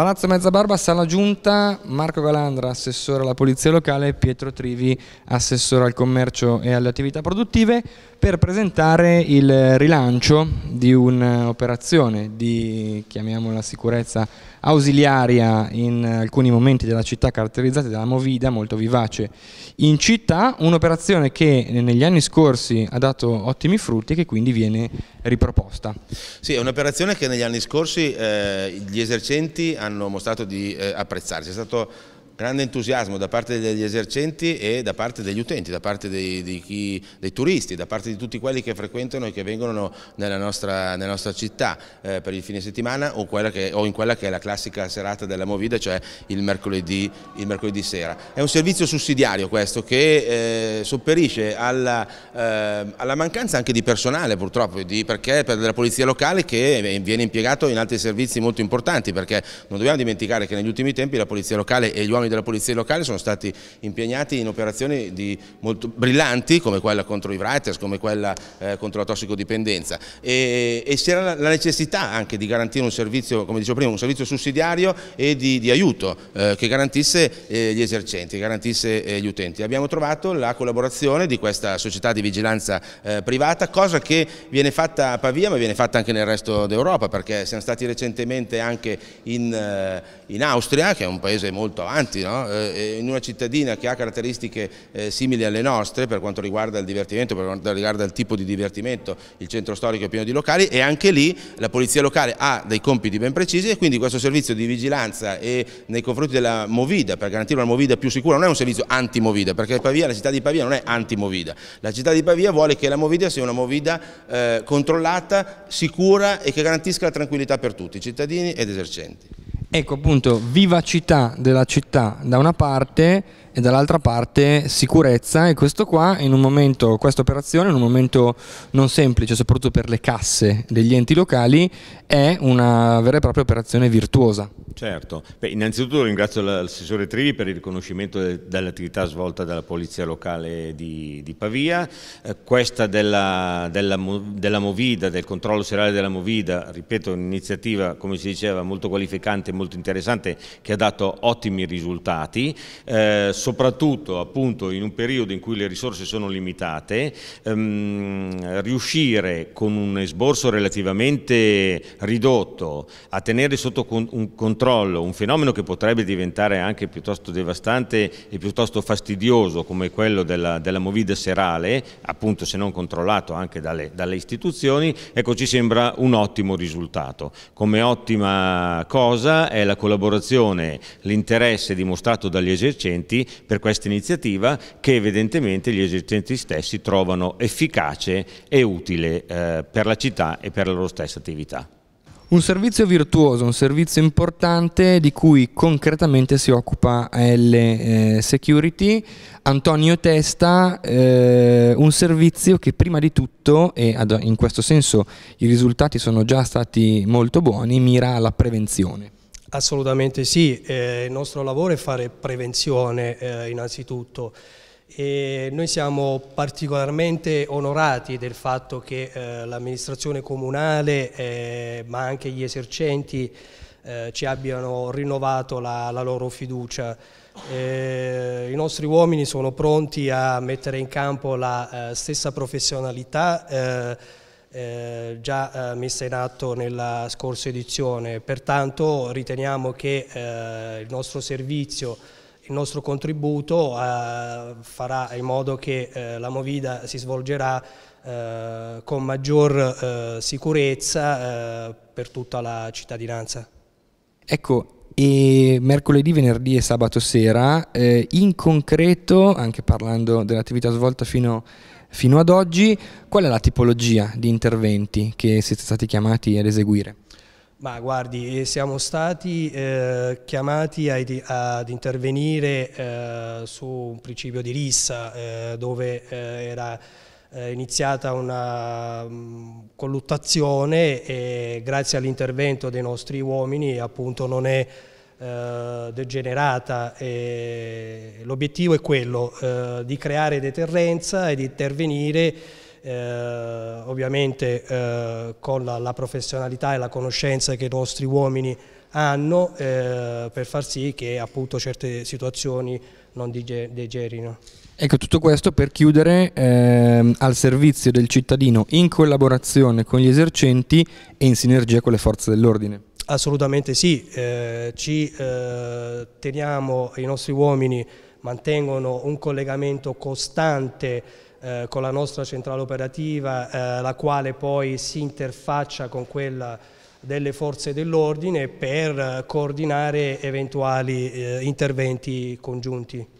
Palazzo Mezzabarba, Sala Giunta, Marco Galandra, assessore alla polizia locale, Pietro Trivi, assessore al commercio e alle attività produttive per presentare il rilancio di un'operazione di, chiamiamola sicurezza, ausiliaria in alcuni momenti della città caratterizzati dalla movida molto vivace. In città un'operazione che negli anni scorsi ha dato ottimi frutti e che quindi viene riproposta. Sì, è un'operazione che negli anni scorsi eh, gli esercenti hanno mostrato di eh, apprezzare. è stato grande entusiasmo da parte degli esercenti e da parte degli utenti, da parte dei, dei, dei, dei turisti, da parte di tutti quelli che frequentano e che vengono nella nostra, nella nostra città eh, per il fine settimana o, che, o, in quella che è la classica serata della Movida, cioè il mercoledì, il mercoledì sera. È un servizio sussidiario questo che eh, sopperisce alla, eh, alla, mancanza anche di personale purtroppo, di, perché per la polizia locale che viene impiegato in altri servizi molto importanti, perché non dobbiamo dimenticare che negli ultimi tempi la polizia locale e gli uomini della polizia locale sono stati impegnati in operazioni molto brillanti come quella contro i writers, come quella eh, contro la tossicodipendenza e, e c'era la necessità anche di garantire un servizio, come dicevo prima, un servizio sussidiario e di, di aiuto eh, che garantisse eh, gli esercenti, garantisse eh, gli utenti. Abbiamo trovato la collaborazione di questa società di vigilanza eh, privata, cosa che viene fatta a Pavia ma viene fatta anche nel resto d'Europa perché siamo stati recentemente anche in, eh, in Austria che è un paese molto avanti ragazzi no? Eh, eh, in una cittadina che ha caratteristiche eh, simili alle nostre per quanto riguarda il divertimento, per quanto riguarda il tipo di divertimento, il centro storico è pieno di locali e anche lì la polizia locale ha dei compiti ben precisi e quindi questo servizio di vigilanza e nei confronti della Movida per garantire una Movida più sicura non è un servizio anti-Movida perché Pavia, la città di Pavia non è anti-Movida, la città di Pavia vuole che la Movida sia una Movida eh, controllata, sicura e che garantisca la tranquillità per tutti, cittadini ed esercenti. Ecco appunto vivacità della città da una parte e dall'altra parte sicurezza e questo qua in un momento, questa operazione in un momento non semplice soprattutto per le casse degli enti locali è una vera e propria operazione virtuosa. Certo, Beh, innanzitutto ringrazio l'assessore Trivi per il riconoscimento dell'attività svolta dalla Polizia Locale di, di Pavia, eh, questa della, della, della, Movida, del controllo serale della Movida, ripeto un'iniziativa come si diceva molto qualificante, molto interessante che ha dato ottimi risultati. Eh, soprattutto appunto in un periodo in cui le risorse sono limitate, ehm, riuscire con un esborso relativamente ridotto a tenere sotto con un controllo un fenomeno che potrebbe diventare anche piuttosto devastante e piuttosto fastidioso come quello della, della movida serale, appunto se non controllato anche dalle, dalle istituzioni, ecco ci sembra un ottimo risultato. Come ottima cosa è la collaborazione, l'interesse dimostrato dagli esercenti per questa iniziativa che evidentemente gli esercenti stessi trovano efficace e utile eh, per la città e per la loro stessa attività. Un servizio virtuoso, un servizio importante di cui concretamente si occupa AL eh, Security. Antonio Testa, eh, un servizio che prima di tutto, e in questo senso i risultati sono già stati molto buoni, mira alla prevenzione. Assolutamente sì, eh, il nostro lavoro è fare prevenzione eh, innanzitutto. E noi siamo particolarmente onorati del fatto che eh, l'amministrazione comunale eh, ma anche gli esercenti eh, ci abbiano rinnovato la, la loro fiducia. Eh, I nostri uomini sono pronti a mettere in campo la stessa professionalità eh, già eh, messa in atto nella scorsa edizione, pertanto riteniamo che eh, il nostro servizio, il nostro contributo eh, farà in modo che eh, la Movida si svolgerà con maggior sicurezza per tutta la cittadinanza. Ecco, e mercoledì, venerdì e sabato sera. Eh, in concreto, anche parlando dell'attività svolta fino, fino ad oggi, qual è la tipologia di interventi che siete stati chiamati ad eseguire? Ma guardi, eh, siamo stati eh, chiamati a, ad intervenire eh, su un principio di rissa eh, dove eh, era eh, iniziata una mh, mm, colluttazione e grazie all'intervento dei nostri uomini appunto non è eh, degenerata. l'obiettivo è quello eh, di creare deterrenza e di intervenire eh, ovviamente eh, con la, la, professionalità e la conoscenza che i nostri uomini hanno eh, per far sì che appunto certe situazioni non degenerino. Ecco, tutto questo per chiudere ehm, al servizio del cittadino in collaborazione con gli esercenti e in sinergia con le forze dell'ordine. Assolutamente sì, eh, ci eh, teniamo, i nostri uomini mantengono un collegamento costante eh, con la nostra centrale operativa, eh, la quale poi si interfaccia con quella delle forze dell'ordine per coordinare eventuali eh, interventi congiunti.